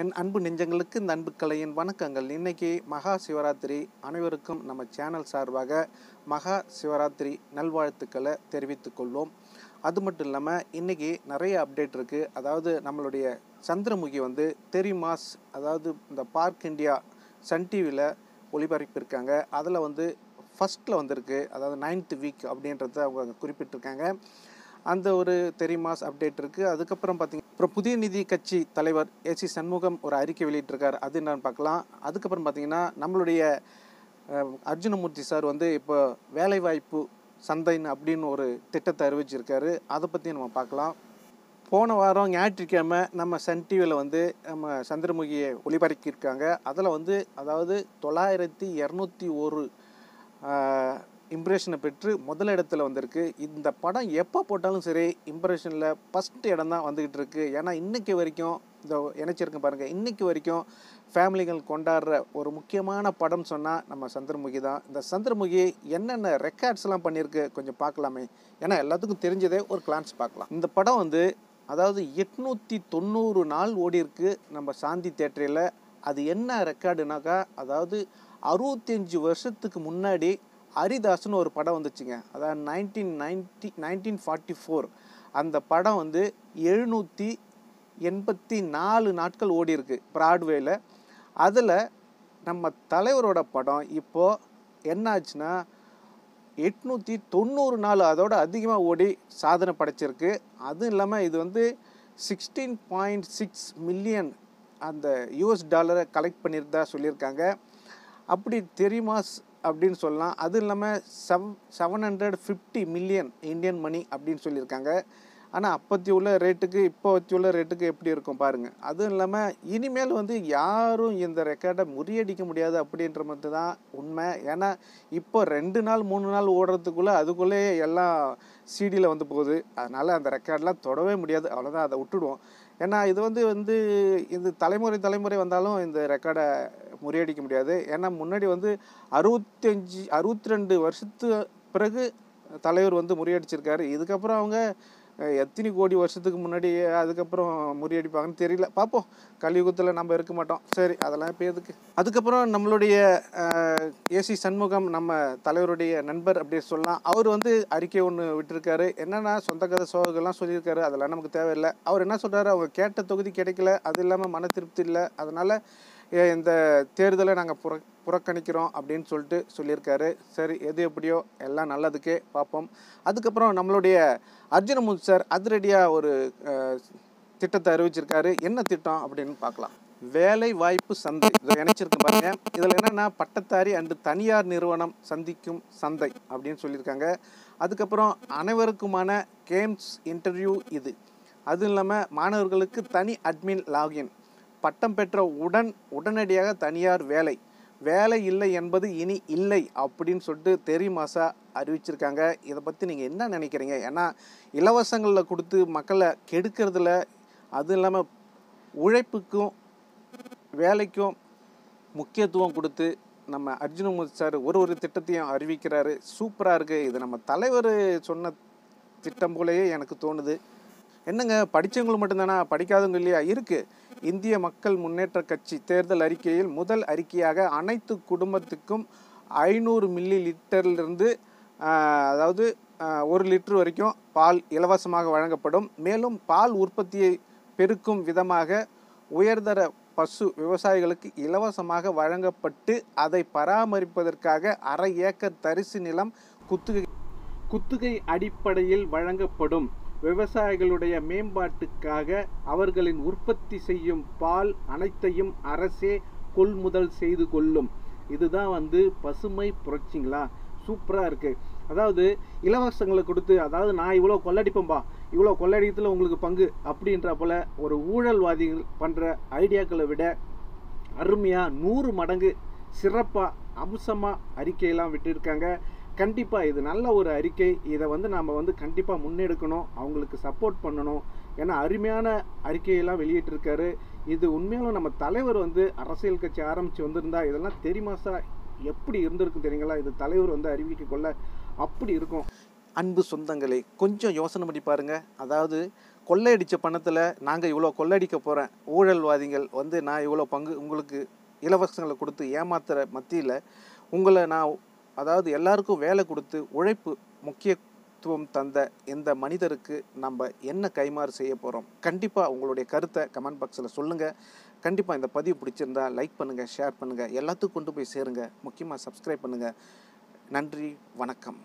என் அன்பு நெஞ்சங்களுக்கு இந்த அன்பு கலையின் வணக்கங்கள் இன்றைக்கி மகா சிவராத்திரி அனைவருக்கும் நம்ம சேனல் சார்பாக மகா சிவராத்திரி நல்வாழ்த்துக்களை தெரிவித்துக்கொள்வோம் அது மட்டும் இல்லாமல் இன்றைக்கி நிறைய அப்டேட் இருக்குது அதாவது நம்மளுடைய சந்திரமுகி வந்து தெரிமாஸ் அதாவது இந்த பார்க் இண்டியா சன் டிவியில் ஒளிபரப்பியிருக்காங்க அதில் வந்து ஃபஸ்ட்டில் வந்திருக்கு அதாவது நைன்த் வீக் அப்படின்றத அவங்க குறிப்பிட்டிருக்காங்க அந்த ஒரு தெரிமாஸ் அப்டேட் இருக்குது அதுக்கப்புறம் பார்த்திங்க அப்புறம் புதிய நிதி கட்சி தலைவர் ஏ சி சண்முகம் ஒரு அறிக்கை வெளியிட்டிருக்கார் அது என்னன்னு பார்க்கலாம் அதுக்கப்புறம் பார்த்தீங்கன்னா நம்மளுடைய அர்ஜுனமூர்த்தி சார் வந்து இப்போ வேலைவாய்ப்பு சந்தைன்னு அப்படின்னு ஒரு திட்டத்தை அறிவிச்சிருக்காரு அதை பற்றி நம்ம பார்க்கலாம் போன வாரம் ஞாயிற்றுக்கிழமை நம்ம சன் டிவியில் வந்து நம்ம சந்திரமுகியை ஒளிபரப்பியிருக்காங்க அதில் வந்து அதாவது தொள்ளாயிரத்தி இரநூத்தி ஒரு இம்ப்ரெஷனை பெற்று முதல் இடத்துல வந்திருக்கு இந்த படம் எப்போ போட்டாலும் சரி இம்ப்ரெஷனில் ஃபஸ்ட்டு இடம் தான் வந்துக்கிட்டு இருக்குது ஏன்னா இன்றைக்கி வரைக்கும் இந்த இணைச்சிருக்கேன் பாருங்கள் இன்றைக்கி வரைக்கும் ஃபேமிலிகள் கொண்டாடுற ஒரு முக்கியமான படம் சொன்னால் நம்ம சந்திரமுகி தான் இந்த சந்திரமுகி என்னென்ன ரெக்கார்ட்ஸ்லாம் பண்ணியிருக்கு கொஞ்சம் பார்க்கலாமே ஏன்னா எல்லாத்துக்கும் தெரிஞ்சதே ஒரு கிளான்ஸ் பார்க்கலாம் இந்த படம் வந்து அதாவது எட்நூற்றி தொண்ணூறு நாள் ஓடி இருக்குது நம்ம சாந்தி தேட்டரில் அது என்ன ரெக்கார்டுனாக்கா அதாவது அறுபத்தஞ்சி வருஷத்துக்கு முன்னாடி ஹரிதாஸ்னு ஒரு படம் வந்துச்சுங்க அதாவது nineteen ninety nineteen forty four அந்த படம் வந்து எழுநூற்றி எண்பத்தி நாலு நாட்கள் ஓடி இருக்கு பிராட்வேல அதில் நம்ம தலைவரோட படம் இப்போது என்ன ஆச்சுன்னா எட்நூற்றி தொண்ணூறு நாள் அதோட அதிகமாக ஓடி சாதனை படைச்சிருக்கு அதுவும் இல்லாமல் இது வந்து சிக்ஸ்டீன் பாயிண்ட் சிக்ஸ் மில்லியன் அந்த யூஎஸ் டாலரை கலெக்ட் பண்ணியிருந்தா சொல்லியிருக்காங்க அப்படி தெரியுமா அப்படின்னு சொல்லலாம் அதுவும் இல்லாமல் செவ் seven hundred fifty million Indian money அப்படின்னு சொல்லியிருக்காங்க ஆனால் அப்பத்தி உள்ள ரேட்டுக்கு இப்போத்தி உள்ள ரேட்டுக்கு எப்படி இருக்கும் பாருங்கள் அதுவும் இல்லாமல் இனிமேல் வந்து யாரும் இந்த ரெக்கார்டை முறியடிக்க முடியாது அப்படின்ற மட்டும் தான் உண்மை ஏன்னா இப்போ ரெண்டு நாள் மூணு நாள் ஓடுறதுக்குள்ளே அதுக்குள்ளேயே எல்லாம் சிடியில் வந்து போகுது அதனால் அந்த ரெக்கார்டெலாம் தொடவே முடியாது அவ்வளோதான் அதை விட்டுடுவோம் ஏன்னா இது வந்து வந்து இந்த தலைமுறை தலைமுறை வந்தாலும் இந்த ரெக்கார்டை முறியடிக்க முடியாது ஏன்னா முன்னாடி வந்து அறுபத்தி அஞ்சு அறுபத்தி ரெண்டு வருஷத்து பிறகு தலைவர் வந்து முறியடிச்சிருக்காரு இதுக்கப்புறம் அவங்க எத்தனை கோடி வருஷத்துக்கு முன்னாடி அதுக்கப்புறம் முறியடிப்பாங்கன்னு தெரியல பார்ப்போம் கலியுகத்தில் நம்ம இருக்க மாட்டோம் சரி அதெல்லாம் இப்போ எதுக்கு அதுக்கப்புறம் நம்மளுடைய ஏசி சண்முகம் நம்ம தலைவருடைய நண்பர் அப்படி சொல்லலாம் அவர் வந்து அறிக்கை ஒன்று விட்டுருக்காரு என்னென்னா சொந்த கதை சோகங்கள்லாம் சொல்லியிருக்காரு அதெல்லாம் நமக்கு தேவையில்லை அவர் என்ன சொல்கிறாரு அவங்க கேட்ட தொகுதி கிடைக்கல அது இல்லாமல் மன திருப்தி இல்லை அதனால் இந்த தேர்தலை நாங்கள் புற புறக்கணிக்கிறோம் அப்படின்னு சொல்லிட்டு சொல்லியிருக்காரு சரி எது எப்படியோ எல்லாம் நல்லதுக்கே பார்ப்போம் அதுக்கப்புறம் நம்மளுடைய அர்ஜுன முன் சார் அதிரடியாக ஒரு திட்டத்தை அறிவிச்சிருக்காரு என்ன திட்டம் அப்படின்னு பார்க்கலாம் வேலை வாய்ப்பு சந்தை இதை இணைச்சிருக்கு பாருங்க இதில் என்னென்னா பட்டத்தாரி அண்டு தனியார் நிறுவனம் சந்திக்கும் சந்தை அப்படின்னு சொல்லியிருக்காங்க அதுக்கப்புறம் அனைவருக்குமான கேம்ஸ் இன்டர்வியூ இது அதுவும் இல்லாமல் மாணவர்களுக்கு தனி அட்மின் லாகின் பட்டம் பெற்ற உடன் உடனடியாக தனியார் வேலை வேலை இல்லை என்பது இனி இல்லை அப்படின்னு சொல்லிட்டு தெரியுமாசா அறிவிச்சிருக்காங்க இதை பற்றி நீங்கள் என்ன நினைக்கிறீங்க ஏன்னா இலவசங்களில் கொடுத்து மக்களை கெடுக்கிறதுல அதுவும் இல்லாமல் உழைப்புக்கும் வேலைக்கும் முக்கியத்துவம் கொடுத்து நம்ம அர்ஜுனமுத் சார் ஒரு ஒரு திட்டத்தையும் அறிவிக்கிறாரு சூப்பராக இருக்குது இது நம்ம தலைவர் சொன்ன திட்டம் போலேயே எனக்கு தோணுது என்னங்க படித்தவங்களும் மட்டும்தானா படிக்காதவங்க இல்லையா இருக்குது இந்திய மக்கள் முன்னேற்ற கட்சி தேர்தல் அறிக்கையில் முதல் அறிக்கையாக அனைத்து குடும்பத்துக்கும் ஐநூறு மில்லி லிட்டர்லேருந்து அதாவது ஒரு லிட்டர் வரைக்கும் பால் இலவசமாக வழங்கப்படும் மேலும் பால் உற்பத்தியை பெருக்கும் விதமாக உயர்தர பசு விவசாயிகளுக்கு இலவசமாக வழங்கப்பட்டு அதை பராமரிப்பதற்காக அரை ஏக்கர் தரிசு நிலம் குத்துகை குத்துகை அடிப்படையில் வழங்கப்படும் விவசாயிகளுடைய மேம்பாட்டுக்காக அவர்களின் உற்பத்தி செய்யும் பால் அனைத்தையும் அரசே கொள்முதல் செய்து கொள்ளும் இதுதான் வந்து பசுமை புரட்சிங்களா சூப்பராக இருக்குது அதாவது இலவசங்களை கொடுத்து அதாவது நான் இவ்வளோ கொள்ளடிப்பேன்பா இவ்வளோ கொள்ளடிக்கிறதுல உங்களுக்கு பங்கு அப்படின்ற போல் ஒரு ஊழல்வாதிகள் பண்ணுற ஐடியாக்களை விட அருமையாக நூறு மடங்கு சிறப்பாக அம்சமாக அறிக்கையெல்லாம் விட்டுருக்காங்க கண்டிப்பாக இது நல்ல ஒரு அறிக்கை இதை வந்து நாம் வந்து கண்டிப்பாக முன்னெடுக்கணும் அவங்களுக்கு சப்போர்ட் பண்ணணும் ஏன்னா அருமையான அறிக்கையெல்லாம் வெளியிட்டிருக்காரு இது உண்மையாலும் நம்ம தலைவர் வந்து அரசியல் கட்சி ஆரம்பித்து வந்திருந்தா இதெல்லாம் தெரியுமாசா எப்படி இருந்திருக்கு தெரியுங்களா இது தலைவர் வந்து அறிவிக்க கொள்ள அப்படி இருக்கும் அன்பு சொந்தங்களை கொஞ்சம் யோசனை பண்ணி பாருங்கள் அதாவது கொள்ளையடித்த பணத்தில் நாங்கள் இவ்வளோ கொள்ளையடிக்க போகிறேன் ஊழல்வாதிகள் வந்து நான் இவ்வளோ பங்கு உங்களுக்கு இலவசங்களை கொடுத்து ஏமாத்துகிற மத்தியில் உங்களை நான் அதாவது எல்லாருக்கும் வேலை கொடுத்து உழைப்பு முக்கியத்துவம் தந்த இந்த மனிதருக்கு நம்ம என்ன கைமாறு செய்ய போகிறோம் கண்டிப்பாக உங்களுடைய கருத்தை கமெண்ட் பாக்ஸில் சொல்லுங்கள் கண்டிப்பாக இந்த பதிவு பிடிச்சிருந்தா லைக் பண்ணுங்கள் ஷேர் பண்ணுங்கள் எல்லாத்துக்கும் கொண்டு போய் சேருங்க முக்கியமாக சப்ஸ்கிரைப் பண்ணுங்கள் நன்றி வணக்கம்